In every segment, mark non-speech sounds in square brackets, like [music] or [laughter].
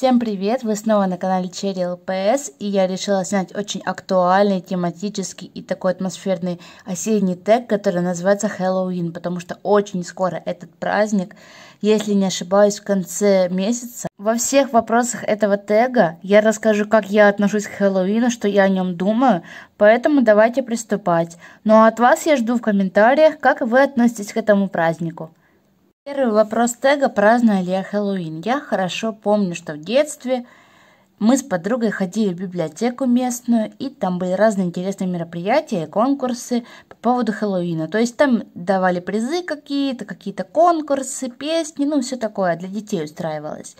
Всем привет! Вы снова на канале Черри ЛПС, и я решила снять очень актуальный, тематический и такой атмосферный осенний тег, который называется Хэллоуин, потому что очень скоро этот праздник, если не ошибаюсь, в конце месяца. Во всех вопросах этого тега я расскажу, как я отношусь к Хэллоуину, что я о нем думаю, поэтому давайте приступать. Ну а от вас я жду в комментариях, как вы относитесь к этому празднику. Первый вопрос тега «Праздновали ли я Хэллоуин?» Я хорошо помню, что в детстве мы с подругой ходили в библиотеку местную, и там были разные интересные мероприятия и конкурсы по поводу Хэллоуина. То есть там давали призы какие-то, какие-то конкурсы, песни, ну все такое для детей устраивалось.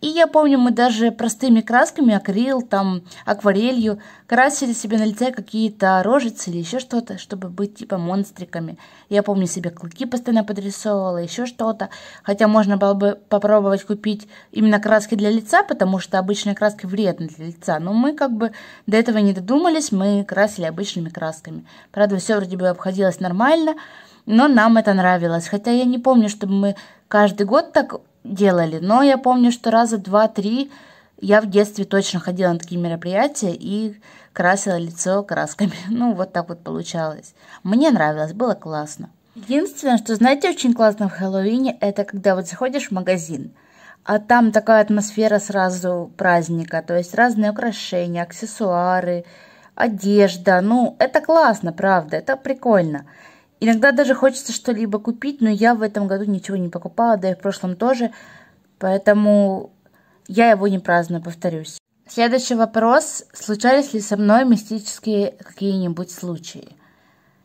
И я помню, мы даже простыми красками, акрил, там, акварелью, красили себе на лице какие-то рожицы или еще что-то, чтобы быть типа монстриками. Я помню, себе клыки постоянно подрисовывала, еще что-то. Хотя можно было бы попробовать купить именно краски для лица, потому что обычные краски вредны для лица. Но мы как бы до этого не додумались, мы красили обычными красками. Правда, все вроде бы обходилось нормально, но нам это нравилось. Хотя я не помню, чтобы мы каждый год так делали. Но я помню, что раза два-три я в детстве точно ходила на такие мероприятия и красила лицо красками. [laughs] Ну, вот так вот получалось. Мне нравилось, было классно. Единственное, что, знаете, очень классно в Хэллоуине, это когда вот заходишь в магазин, а там такая атмосфера сразу праздника, то есть разные украшения, аксессуары, одежда. Ну, это классно, правда, это прикольно. Иногда даже хочется что-либо купить, но я в этом году ничего не покупала, да и в прошлом тоже, поэтому я его не праздную, повторюсь. Следующий вопрос. Случались ли со мной мистические какие-нибудь случаи?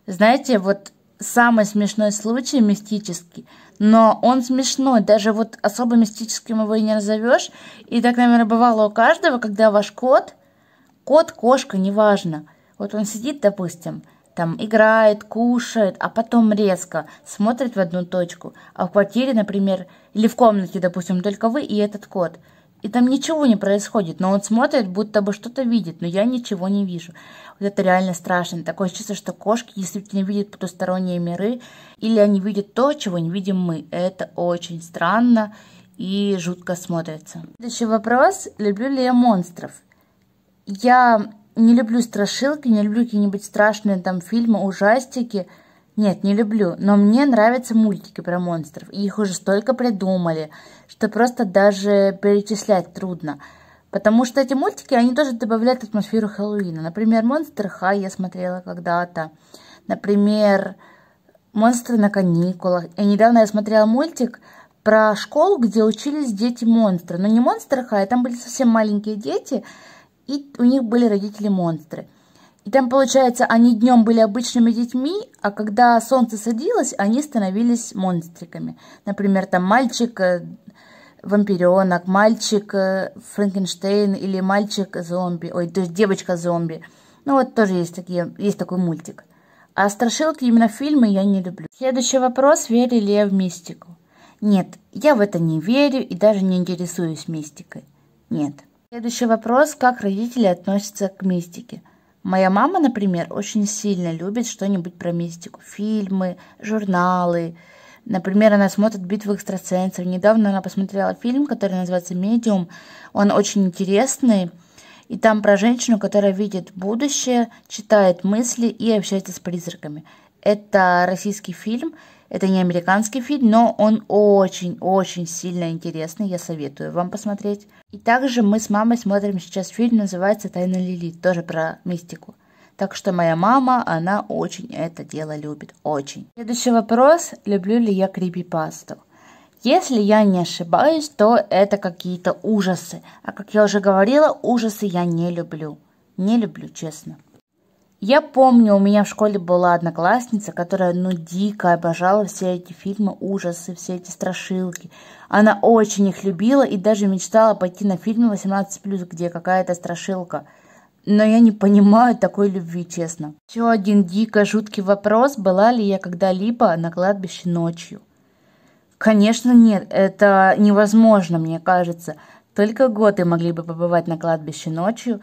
Знаете, вот самый смешной случай мистический, но он смешной, даже вот особо мистическим его и не назовешь. И так, наверное, бывало у каждого, когда ваш кот, кот, кошка, неважно, вот он сидит, допустим, там играет, кушает, а потом резко смотрит в одну точку. А в квартире, например, или в комнате, допустим, только вы и этот кот. И там ничего не происходит, но он смотрит, будто бы что-то видит, но я ничего не вижу. Вот это реально страшно. Такое чувство, что кошки действительно видят потусторонние миры, или они видят то, чего не видим мы. Это очень странно и жутко смотрится. Следующий вопрос. Люблю ли я монстров? Я не люблю страшилки, не люблю какие-нибудь страшные там фильмы, ужастики. Нет, не люблю, но мне нравятся мультики про монстров. И их уже столько придумали, что просто даже перечислять трудно. Потому что эти мультики, они тоже добавляют атмосферу Хэллоуина. Например, «Монстр Хай» я смотрела когда-то. Например, «Монстры на каникулах». И недавно я смотрела мультик про школу, где учились дети-монстры. Но не «Монстр Хай», а там были совсем маленькие дети, и у них были родители-монстры. И там, получается, они днем были обычными детьми, а когда солнце садилось, они становились монстриками. Например, там мальчик э, вампиренок, мальчик э, Франкенштейн или мальчик зомби, ой, то есть девочка зомби. Ну вот тоже есть, такие, есть такой мультик. А страшилки именно фильмы я не люблю. Следующий вопрос, верили ли я в мистику? Нет, я в это не верю и даже не интересуюсь мистикой. Нет. Следующий вопрос. Как родители относятся к мистике? Моя мама, например, очень сильно любит что-нибудь про мистику. Фильмы, журналы. Например, она смотрит «Битву экстрасенсов». Недавно она посмотрела фильм, который называется «Медиум». Он очень интересный. И там про женщину, которая видит будущее, читает мысли и общается с призраками. Это российский фильм. Это не американский фильм, но он очень-очень сильно интересный, я советую вам посмотреть. И также мы с мамой смотрим сейчас фильм, называется «Тайна Лили», тоже про мистику. Так что моя мама, она очень это дело любит, очень. Следующий вопрос, люблю ли я крипипасту? Если я не ошибаюсь, то это какие-то ужасы. А как я уже говорила, ужасы я не люблю. Не люблю, честно. Я помню, у меня в школе была одноклассница, которая, ну, дико обожала все эти фильмы ужасы, все эти страшилки. Она очень их любила и даже мечтала пойти на фильм 18+, где какая-то страшилка. Но я не понимаю такой любви, честно. Еще один дико жуткий вопрос, была ли я когда-либо на кладбище ночью. Конечно, нет, это невозможно, мне кажется. Только готы могли бы побывать на кладбище ночью,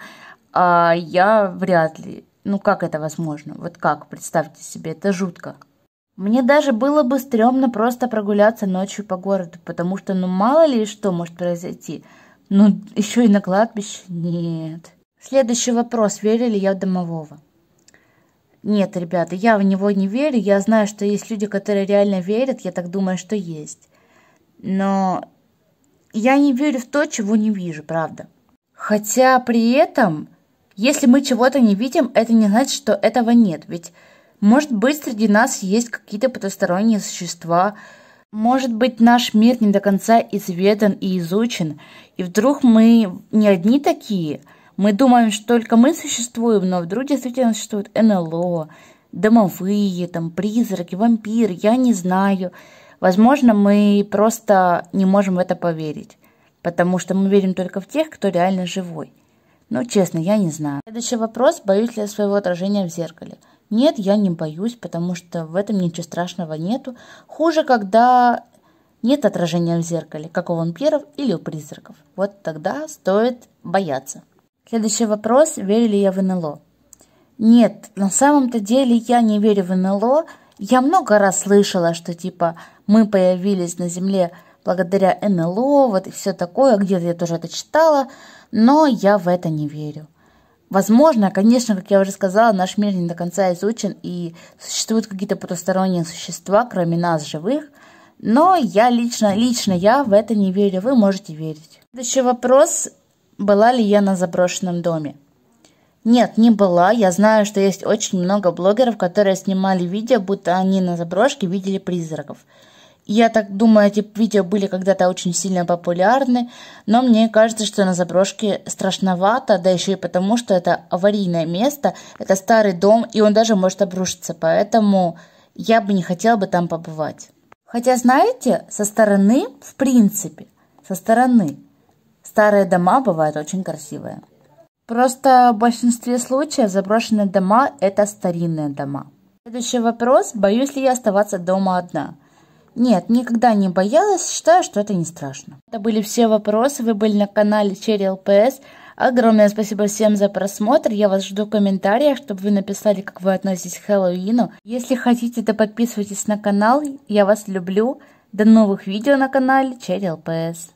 а я вряд ли ну как это возможно? Вот как? Представьте себе, это жутко. Мне даже было бы стрёмно просто прогуляться ночью по городу, потому что ну мало ли что может произойти. Ну еще и на кладбище? Нет. Следующий вопрос. Верили ли я в домового? Нет, ребята, я в него не верю. Я знаю, что есть люди, которые реально верят. Я так думаю, что есть. Но я не верю в то, чего не вижу, правда. Хотя при этом если мы чего-то не видим, это не значит, что этого нет. Ведь, может быть, среди нас есть какие-то потусторонние существа. Может быть, наш мир не до конца изведан и изучен. И вдруг мы не одни такие. Мы думаем, что только мы существуем, но вдруг действительно существуют НЛО, домовые, там, призраки, вампиры, я не знаю. Возможно, мы просто не можем в это поверить, потому что мы верим только в тех, кто реально живой. Ну, честно, я не знаю. Следующий вопрос. Боюсь ли я своего отражения в зеркале? Нет, я не боюсь, потому что в этом ничего страшного нету. Хуже, когда нет отражения в зеркале, как у вампиров или у призраков. Вот тогда стоит бояться. Следующий вопрос. Верю ли я в НЛО? Нет, на самом-то деле я не верю в НЛО. Я много раз слышала, что типа мы появились на Земле благодаря НЛО, вот и все такое. Где-то я тоже это читала но я в это не верю. Возможно, конечно, как я уже сказала, наш мир не до конца изучен и существуют какие-то потусторонние существа, кроме нас, живых, но я лично, лично я в это не верю, вы можете верить. Следующий вопрос, была ли я на заброшенном доме? Нет, не была. Я знаю, что есть очень много блогеров, которые снимали видео, будто они на заброшке видели призраков. Я так думаю, эти видео были когда-то очень сильно популярны, но мне кажется, что на заброшке страшновато, да еще и потому, что это аварийное место, это старый дом, и он даже может обрушиться, поэтому я бы не хотела бы там побывать. Хотя, знаете, со стороны, в принципе, со стороны, старые дома бывают очень красивые. Просто в большинстве случаев заброшенные дома – это старинные дома. Следующий вопрос – боюсь ли я оставаться дома одна – нет, никогда не боялась, считаю, что это не страшно. Это были все вопросы, вы были на канале Черри ЛПС. Огромное спасибо всем за просмотр. Я вас жду в комментариях, чтобы вы написали, как вы относитесь к Хэллоуину. Если хотите, то подписывайтесь на канал. Я вас люблю. До новых видео на канале Черри ЛПС.